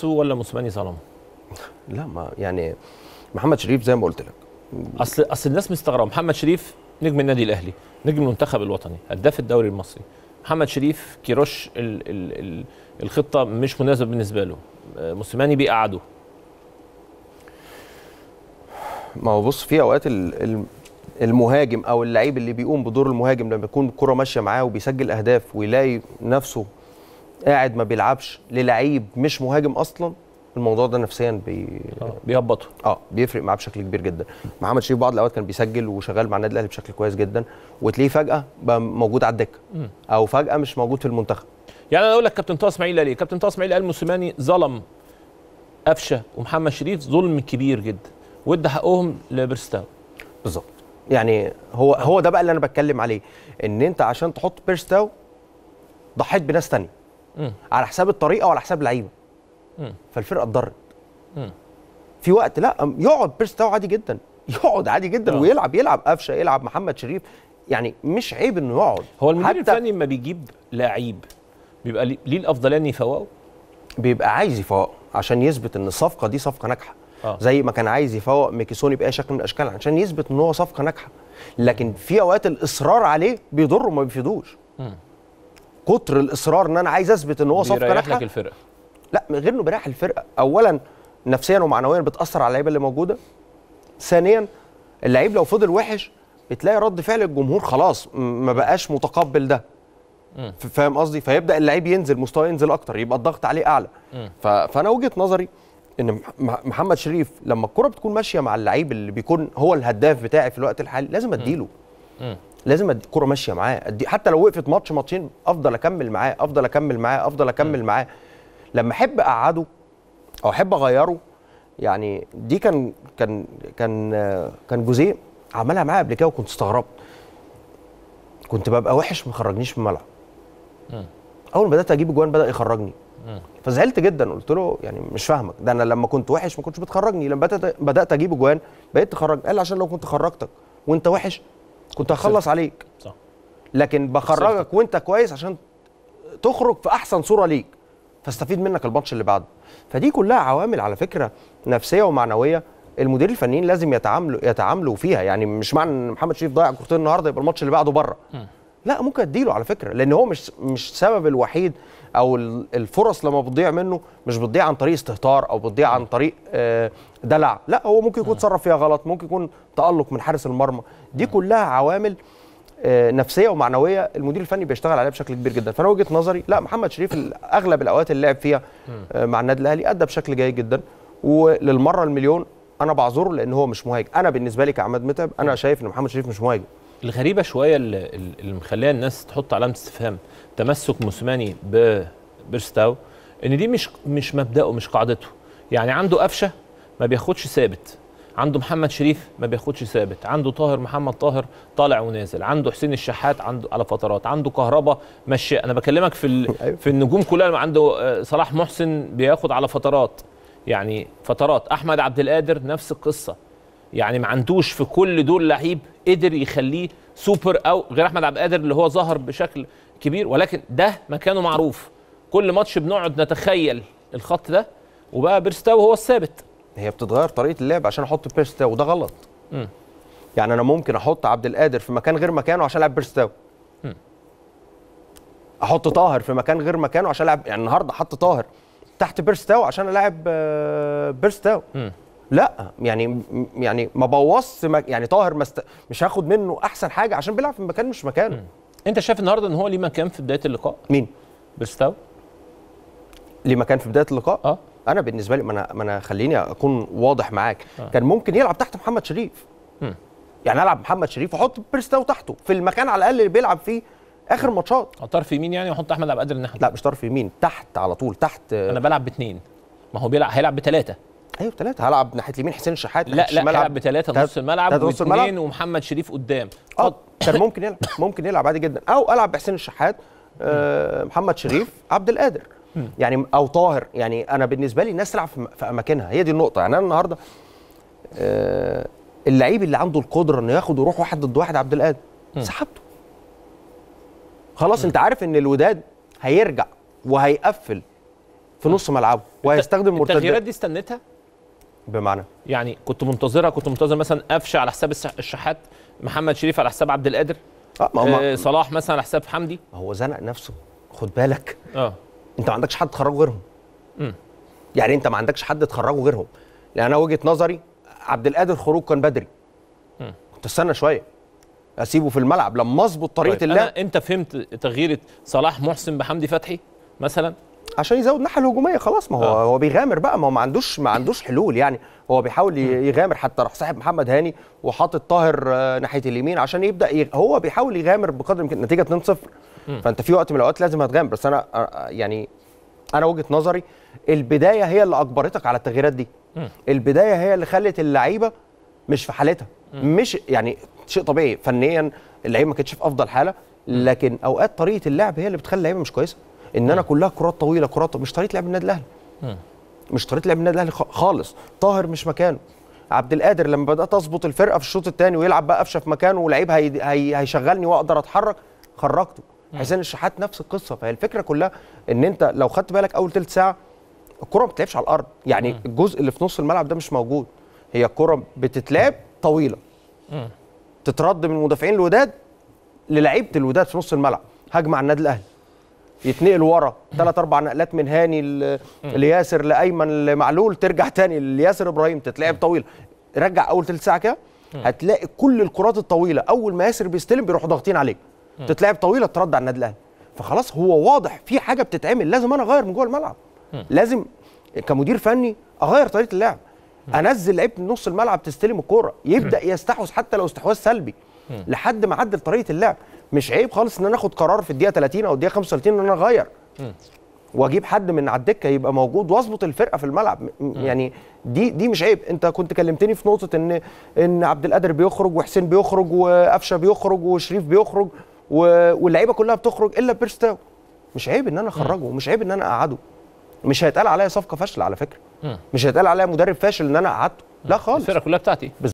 نفسه ولا موسيماني ظلمه؟ لا ما يعني محمد شريف زي ما قلت لك اصل اصل الناس مستغربه محمد شريف نجم النادي الاهلي نجم المنتخب الوطني هداف الدوري المصري محمد شريف كيروش ال ال ال الخطه مش مناسبه بالنسبه له آه، موسيماني بيقعده ما هو بص في اوقات المهاجم او اللعيب اللي بيقوم بدور المهاجم لما يكون الكره ماشيه معاه وبيسجل اهداف ويلاقي نفسه قاعد ما بيلعبش للعيب مش مهاجم اصلا الموضوع ده نفسيا بي... آه، بيهبطه اه بيفرق معاه بشكل كبير جدا محمد شريف بعض الاوقات كان بيسجل وشغال مع النادي الاهلي بشكل كويس جدا وتلاقيه فجاه بقى موجود على الدكه او فجاه مش موجود في المنتخب يعني انا اقول لك كابتن طه اسماعيل ليه كابتن طه اسماعيل قال موسيماني ظلم قفشه ومحمد شريف ظلم كبير جدا وادى حقهم لبرستاو بالظبط يعني هو هو ده بقى اللي انا بتكلم عليه ان انت عشان تحط بيرستاو ضحيت بناس ثانيه على حساب الطريقه وعلى حساب لعيبه فالفرقه اتضرت في وقت لا يقعد بيرس تاو عادي جدا يقعد عادي جدا أوه. ويلعب يلعب قفشه يلعب محمد شريف يعني مش عيب انه يقعد هو المدير الفني لما بيجيب لعيب بيبقى ليه الافضليه يفوقه بيبقى عايز يفوقه عشان يثبت ان الصفقه دي صفقه ناجحه آه. زي ما كان عايز يفوق ميكيسوني باي شكل من الاشكال عشان يثبت ان هو صفقه ناجحه لكن في اوقات الاصرار عليه بيضره وما بيفيدوش كتر الاصرار ان انا عايز اثبت ان هو صفقه ناجحه لك الفرقه لا من غير انه بيريح الفرقه اولا نفسيا ومعنويا بتاثر على اللعيبه اللي موجوده ثانيا اللعيب لو فضل وحش بتلاقي رد فعل الجمهور خلاص ما بقاش متقبل ده فاهم قصدي فيبدا اللعيب ينزل مستواه ينزل اكتر يبقى الضغط عليه اعلى فانا وجهه نظري ان محمد شريف لما الكره بتكون ماشيه مع اللعيب اللي بيكون هو الهداف بتاعي في الوقت الحالي لازم اديله لازم ادي الكوره ماشيه معاه ادي حتى لو وقفت ماتش ماتشين افضل اكمل معاه افضل اكمل معاه افضل اكمل معاه لما احب اقعده او احب اغيره يعني دي كان كان كان كان جوزيه عملها معايا قبل كده وكنت استغربت كنت ببقى وحش ما خرجنيش من الملعب اول ما بدات اجيب اجوان بدا يخرجني فزعلت جدا قلت له يعني مش فاهمك ده انا لما كنت وحش ما كنتش بتخرجني لما بدات اجيب اجوان بقيت تخرج قال عشان لو كنت خرجتك وانت وحش كنت هخلص عليك صح لكن بخرجك وانت كويس عشان تخرج في احسن صوره ليك فاستفيد منك الماتش اللي بعده فدي كلها عوامل على فكره نفسيه ومعنويه المدير الفنيين لازم يتعاملوا يتعاملوا فيها يعني مش معنى ان محمد شريف ضيع كورتين النهارده يبقى الماتش اللي بعده بره لا ممكن اديله على فكره لان هو مش مش السبب الوحيد او الفرص لما بتضيع منه مش بتضيع عن طريق استهتار او بتضيع عن طريق آه، دلع لا هو ممكن يكون نعم. اتصرف فيها غلط ممكن يكون تالق من حارس المرمى دي نعم. كلها عوامل آه، نفسيه ومعنويه المدير الفني بيشتغل عليها بشكل كبير جدا فانا وجهه نظري لا محمد شريف اغلب الاوقات اللي لعب فيها آه، مع النادي الاهلي ادى بشكل جيد جدا وللمره المليون انا بعذره لان هو مش مهاجم انا بالنسبه لي كعماد متعب انا شايف ان محمد شريف مش مهاجم الغريبه شويه اللي مخليه الناس تحط علامه استفهام تمسك موسيماني ببرستاو ان دي مش مش مبداه مش قاعدته يعني عنده قفشه ما بياخدش ثابت عنده محمد شريف ما بياخدش ثابت عنده طاهر محمد طاهر طالع ونازل عنده حسين الشحات عنده على فترات عنده كهربا ماشي انا بكلمك في أيوة. في النجوم كلها عنده آه، صلاح محسن بياخد على فترات يعني فترات احمد عبد القادر نفس القصه يعني ما عندوش في كل دول لعيب قدر يخليه سوبر او غير احمد عبد القادر اللي هو ظهر بشكل كبير ولكن ده مكانه معروف كل ماتش بنقعد نتخيل الخط ده وبقى بيرستاو هو الثابت هي بتتغير طريقه اللعب عشان احط بيرستاو وده غلط م. يعني انا ممكن احط عبد القادر في مكان غير مكانه عشان العب بيرستاو احط طاهر في مكان غير مكانه عشان العب يعني النهارده حط طاهر تحت بيرستاو عشان العب آه، بيرستاو م. لا يعني يعني ما بوظش يعني طاهر مست... مش هاخد منه احسن حاجه عشان بيلعب في مكان مش مكانه انت شايف النهارده ان هو ليه مكان في بدايه اللقاء مين بيرستاو ليه مكان في بدايه اللقاء اه انا بالنسبه لي ما انا ما انا خليني اكون واضح معاك آه. كان ممكن يلعب تحت محمد شريف م. يعني العب محمد شريف واحط بيرستاو تحته في المكان على الاقل اللي بيلعب فيه اخر ماتشات طرف يمين يعني واحط احمد عبد القادر الناحيه لا مش طرف يمين تحت على طول تحت انا بلعب باثنين ما هو بيلعب هيلعب بثلاثه ايوه ثلاثه هلعب ناحيه اليمين حسين الشحات لا لا هلعب بثلاثه نص الملعب واثنين ومحمد شريف قدام اه كان ممكن يلعب ممكن يلعب عادي جدا او العب بحسين الشحات آه محمد شريف عبد القادر يعني او طاهر يعني انا بالنسبه لي الناس تلعب في اماكنها هي دي النقطه يعني انا النهارده آه اللعيب اللي عنده القدره انه ياخد ويروح واحد ضد واحد عبد القادر سحبته خلاص انت عارف ان الوداد هيرجع وهيقفل في نص ملعبه وهيستخدم مرتدات التغييرات دي استنيتها بمعنى يعني كنت منتظرها كنت منتظر مثلا قفشه على حساب الشحات محمد شريف على حساب عبد القادر آه ما آه صلاح مثلا على حساب حمدي هو زنق نفسه خد بالك اه انت ما عندكش حد تخرجه غيرهم امم يعني انت ما عندكش حد تخرجه غيرهم لان يعني انا وجهه نظري عبد القادر خروج كان بدري مم. كنت استنى شويه اسيبه في الملعب لما اظبط طريقه طيب اللعب انت فهمت تغيير صلاح محسن بحمدي فتحي مثلا عشان يزود الناحيه الهجوميه خلاص ما هو آه. هو بيغامر بقى ما هو ما عندوش ما عندوش حلول يعني هو بيحاول يغامر حتى راح ساحب محمد هاني وحاطط طاهر آه، ناحيه اليمين عشان يبدا يغ... هو بيحاول يغامر بقدر الامكان نتيجه 2-0 فانت في وقت من الاوقات لازم هتغامر بس انا آه، يعني انا وجهه نظري البدايه هي اللي اجبرتك على التغييرات دي البدايه هي اللي خلت اللعيبه مش في حالتها مش يعني شيء طبيعي فنيا اللعيبه ما كانتش في افضل حاله لكن اوقات طريقه اللعب هي اللي بتخلي اللعيبه مش كويسه ان انا كلها كرات طويله كرات مش طريقه لعب النادي الاهلي مش طريقه لعب النادي الاهلي خالص طاهر مش مكانه عبد القادر لما بدات اظبط الفرقه في الشوط الثاني ويلعب بقى قفشه في مكانه ولعيب هي... هي... هيشغلني واقدر اتحرك خرجته حسين الشحات نفس القصه فهي الفكره كلها ان انت لو خدت بالك اول ثلث ساعه الكره ما بتلعبش على الارض يعني مم. الجزء اللي في نص الملعب ده مش موجود هي الكره بتتلعب طويله مم. تترد من المدافعين الوداد للعيبه الوداد في نص الملعب هجمه على النادي الاهلي يتنقل ورا ثلاث اربع نقلات من هاني لياسر لايمن لمعلول ترجع تاني لياسر ابراهيم تتلعب طويله رجع اول ثلث ساعه كده هتلاقي كل الكرات الطويله اول ما ياسر بيستلم بيروحوا ضاغطين عليه تتلعب طويله ترد على النادي الاهلي فخلاص هو واضح في حاجه بتتعمل لازم انا اغير من جوه الملعب لازم كمدير فني اغير طريقه اللعب انزل لعيبه نص الملعب تستلم الكوره يبدا يستحوذ حتى لو استحواذ سلبي لحد ما عدل طريقه اللعب مش عيب خالص ان انا اخد قرار في الدقيقه 30 او الدقيقه 35 ان انا اغير واجيب حد من على الدكه يبقى موجود واظبط الفرقه في الملعب يعني دي دي مش عيب انت كنت كلمتني في نقطه ان ان عبد القادر بيخرج وحسين بيخرج وقفشه بيخرج وشريف بيخرج واللعيبه كلها بتخرج الا بيرستاو مش عيب ان انا اخرجه ومش عيب ان انا اقعده مش هيتقال عليا صفقه فاشله على فكره مش هيتقال عليا مدرب فاشل ان انا قعدته لا خالص الفرقه كلها بتاعتي